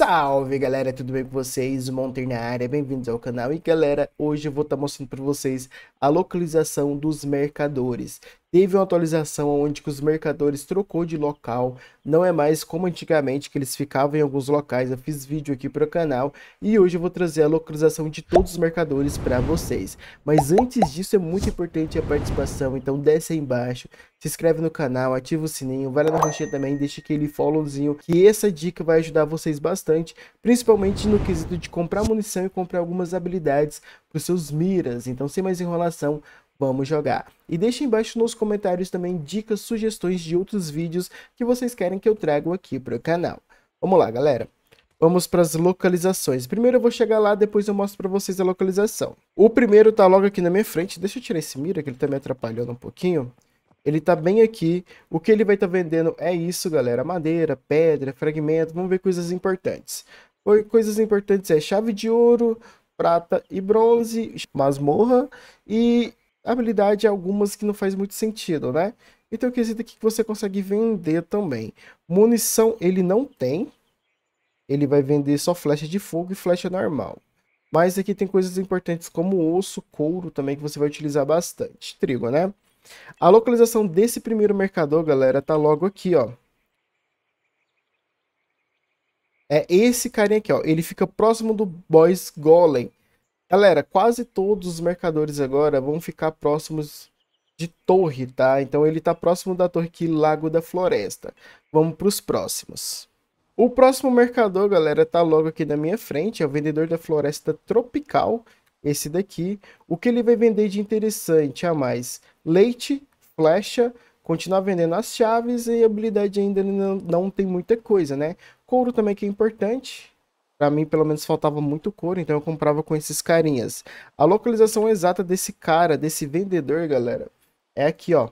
Salve galera, tudo bem com vocês? Monter na área, bem-vindos ao canal. E galera, hoje eu vou estar tá mostrando para vocês a localização dos mercadores teve uma atualização onde os mercadores trocou de local, não é mais como antigamente que eles ficavam em alguns locais, eu fiz vídeo aqui para o canal e hoje eu vou trazer a localização de todos os mercadores para vocês. Mas antes disso é muito importante a participação, então desce aí embaixo, se inscreve no canal, ativa o sininho, vai lá na roxinha também, deixa aquele followzinho, que essa dica vai ajudar vocês bastante, principalmente no quesito de comprar munição e comprar algumas habilidades para os seus miras. Então sem mais enrolação, Vamos jogar. E deixe embaixo nos comentários também dicas, sugestões de outros vídeos que vocês querem que eu trago aqui para o canal. Vamos lá, galera. Vamos para as localizações. Primeiro eu vou chegar lá, depois eu mostro para vocês a localização. O primeiro tá logo aqui na minha frente. Deixa eu tirar esse mira, que ele tá me atrapalhando um pouquinho. Ele tá bem aqui. O que ele vai estar tá vendendo é isso, galera. Madeira, pedra, fragmento. Vamos ver coisas importantes. Coisas importantes é chave de ouro, prata e bronze, masmorra e habilidade algumas que não faz muito sentido, né? então o quesito aqui que você consegue vender também. Munição ele não tem. Ele vai vender só flecha de fogo e flecha normal. Mas aqui tem coisas importantes como osso, couro também, que você vai utilizar bastante. Trigo, né? A localização desse primeiro mercador, galera, tá logo aqui, ó. É esse carinha aqui, ó. Ele fica próximo do Boys Golem. Galera, quase todos os mercadores agora vão ficar próximos de torre, tá? Então ele tá próximo da torre que Lago da Floresta. Vamos para os próximos. O próximo mercador, galera, tá logo aqui na minha frente, é o vendedor da Floresta Tropical, esse daqui. O que ele vai vender de interessante a mais? Leite, flecha, continuar vendendo as chaves e habilidade ainda não, não tem muita coisa, né? Couro também que é importante, para mim, pelo menos, faltava muito couro, então eu comprava com esses carinhas. A localização exata desse cara, desse vendedor, galera, é aqui, ó.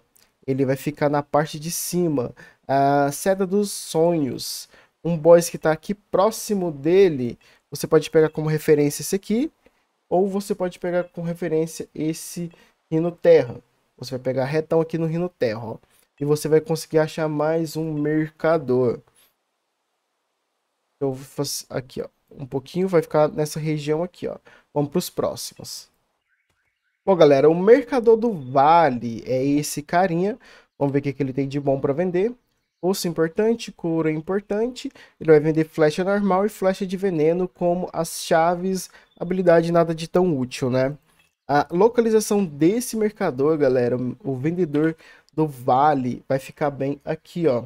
Ele vai ficar na parte de cima. A Seda dos Sonhos. Um boss que está aqui próximo dele. Você pode pegar como referência esse aqui. Ou você pode pegar como referência esse Rino Terra. Você vai pegar retão aqui no Rino Terra, ó. E você vai conseguir achar mais um mercador. Eu vou fazer aqui, ó um pouquinho, vai ficar nessa região aqui, ó. Vamos para os próximos. Bom, galera, o mercador do Vale é esse carinha. Vamos ver o que, que ele tem de bom para vender. Osso importante, couro é importante. Ele vai vender flecha normal e flecha de veneno como as chaves, habilidade nada de tão útil, né? A localização desse mercador, galera, o vendedor do Vale vai ficar bem aqui, ó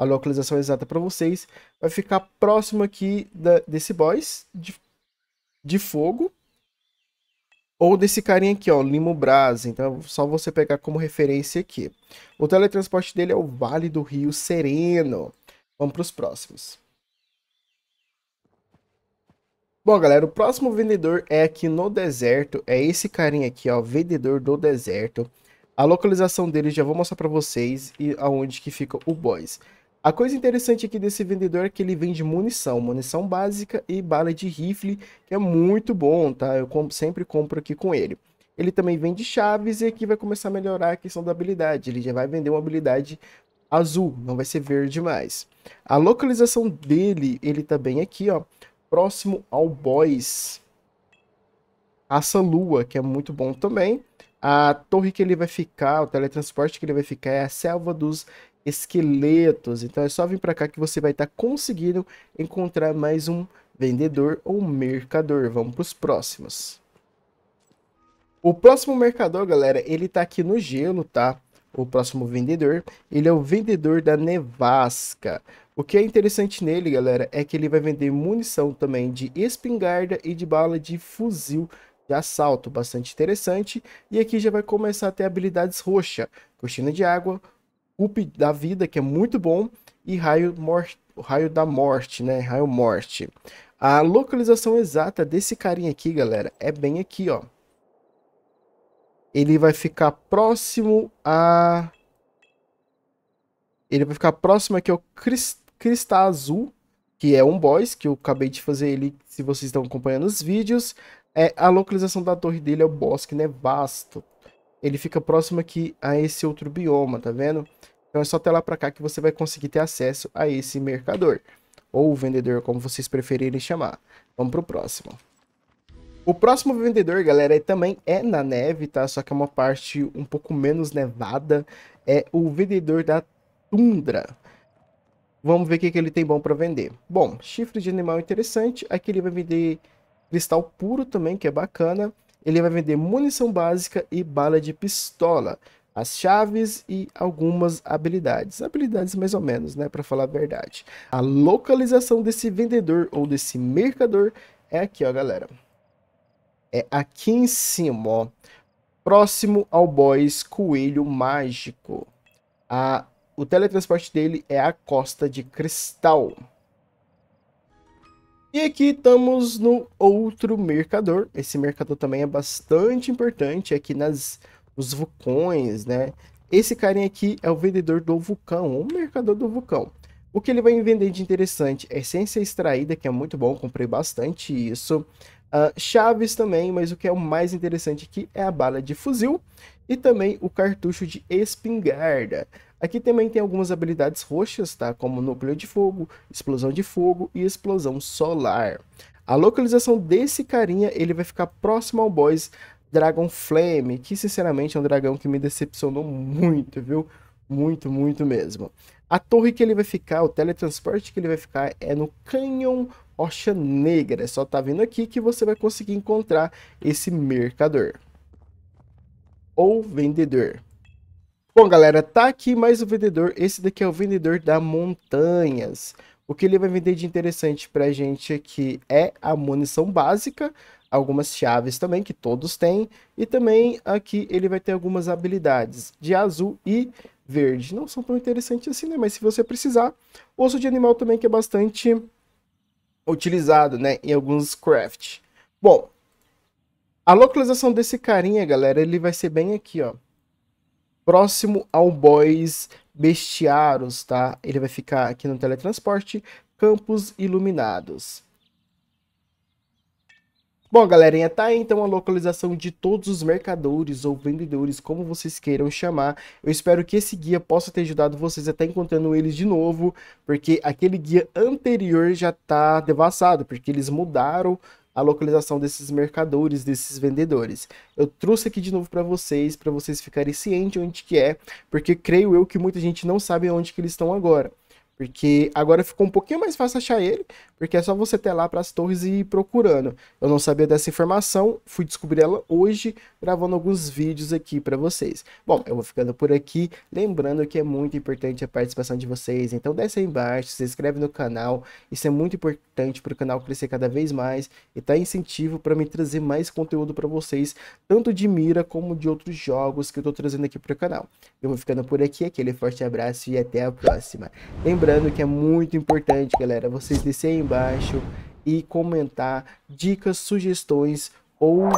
a localização exata para vocês, vai ficar próximo aqui da, desse boss de, de fogo, ou desse carinha aqui, ó, Limo Brás. Então, é só você pegar como referência aqui. O teletransporte dele é o Vale do Rio Sereno. Vamos para os próximos. Bom, galera, o próximo vendedor é aqui no deserto. É esse carinha aqui, ó, Vendedor do Deserto. A localização dele já vou mostrar para vocês e aonde que fica o boss. A coisa interessante aqui desse vendedor é que ele vende munição, munição básica e bala de rifle, que é muito bom, tá? Eu comp sempre compro aqui com ele. Ele também vende chaves e aqui vai começar a melhorar a questão da habilidade. Ele já vai vender uma habilidade azul, não vai ser verde mais. A localização dele, ele tá bem aqui, ó, próximo ao boss. Aça Lua, que é muito bom também. A torre que ele vai ficar, o teletransporte que ele vai ficar é a Selva dos esqueletos. Então é só vir para cá que você vai estar tá conseguindo encontrar mais um vendedor ou mercador. Vamos para os próximos. O próximo mercador, galera, ele tá aqui no gelo, tá? O próximo vendedor, ele é o vendedor da nevasca. O que é interessante nele, galera, é que ele vai vender munição também de espingarda e de bala de fuzil de assalto, bastante interessante. E aqui já vai começar a ter habilidades roxa, cortina de água, Up da Vida, que é muito bom, e Raio, Morte, Raio da Morte, né? Raio Morte. A localização exata desse carinha aqui, galera, é bem aqui, ó. Ele vai ficar próximo a... Ele vai ficar próximo aqui ao Crist... Cristal Azul, que é um boss, que eu acabei de fazer ele, se vocês estão acompanhando os vídeos. É, a localização da torre dele é o bosque, né? Vasto. Ele fica próximo aqui a esse outro bioma, tá vendo? Então é só até lá para cá que você vai conseguir ter acesso a esse mercador. Ou vendedor, como vocês preferirem chamar. Vamos para o próximo. O próximo vendedor, galera, também é na neve, tá? Só que é uma parte um pouco menos nevada. É o vendedor da tundra. Vamos ver o que, que ele tem bom para vender. Bom, chifre de animal interessante. Aqui ele vai vender cristal puro também, que é bacana. Ele vai vender munição básica e bala de pistola as chaves e algumas habilidades, habilidades mais ou menos, né, para falar a verdade. A localização desse vendedor ou desse mercador é aqui, ó, galera. É aqui em cima, ó, próximo ao boys Coelho Mágico. A o teletransporte dele é a Costa de Cristal. E aqui estamos no outro mercador. Esse mercador também é bastante importante é aqui nas os vulcões, né? Esse carinha aqui é o vendedor do vulcão, o mercador do vulcão. O que ele vai vender de interessante? É Essência extraída, que é muito bom, comprei bastante isso. Uh, chaves também, mas o que é o mais interessante aqui é a bala de fuzil e também o cartucho de espingarda. Aqui também tem algumas habilidades roxas, tá? Como núcleo de fogo, explosão de fogo e explosão solar. A localização desse carinha, ele vai ficar próximo ao boss Dragon Flame, que sinceramente é um dragão que me decepcionou muito, viu? Muito, muito mesmo. A torre que ele vai ficar, o teletransporte que ele vai ficar é no Canyon Rocha Negra. É só tá vindo aqui que você vai conseguir encontrar esse mercador. Ou vendedor. Bom, galera, tá aqui mais o vendedor. Esse daqui é o vendedor da Montanhas. O que ele vai vender de interessante pra gente aqui é a munição básica, algumas chaves também, que todos têm, e também aqui ele vai ter algumas habilidades de azul e verde. Não são tão interessantes assim, né? Mas se você precisar, osso de animal também que é bastante utilizado, né, em alguns craft. Bom, a localização desse carinha, galera, ele vai ser bem aqui, ó. Próximo ao boys bestiários, tá? Ele vai ficar aqui no teletransporte, campos iluminados. Bom, galerinha, tá aí então a localização de todos os mercadores ou vendedores, como vocês queiram chamar. Eu espero que esse guia possa ter ajudado vocês até encontrando eles de novo, porque aquele guia anterior já tá devassado, porque eles mudaram a localização desses mercadores, desses vendedores. Eu trouxe aqui de novo para vocês, para vocês ficarem cientes onde que é, porque creio eu que muita gente não sabe onde que eles estão agora. Porque agora ficou um pouquinho mais fácil achar ele, porque é só você ter lá para as torres e ir procurando. Eu não sabia dessa informação, fui descobrir ela hoje, gravando alguns vídeos aqui para vocês. Bom, eu vou ficando por aqui, lembrando que é muito importante a participação de vocês, então desce aí embaixo, se inscreve no canal, isso é muito importante para o canal crescer cada vez mais, e tá incentivo para me trazer mais conteúdo para vocês, tanto de mira como de outros jogos que eu estou trazendo aqui para o canal. Eu vou ficando por aqui, aquele forte abraço e até a próxima. Lembrando Lembrando que é muito importante, galera, vocês descerem embaixo e comentar dicas, sugestões ou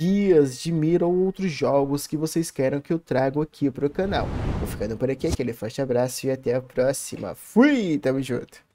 guias de mira ou outros jogos que vocês queiram que eu trago aqui para o canal. Vou ficando por aqui, aquele forte abraço e até a próxima. Fui, tamo junto!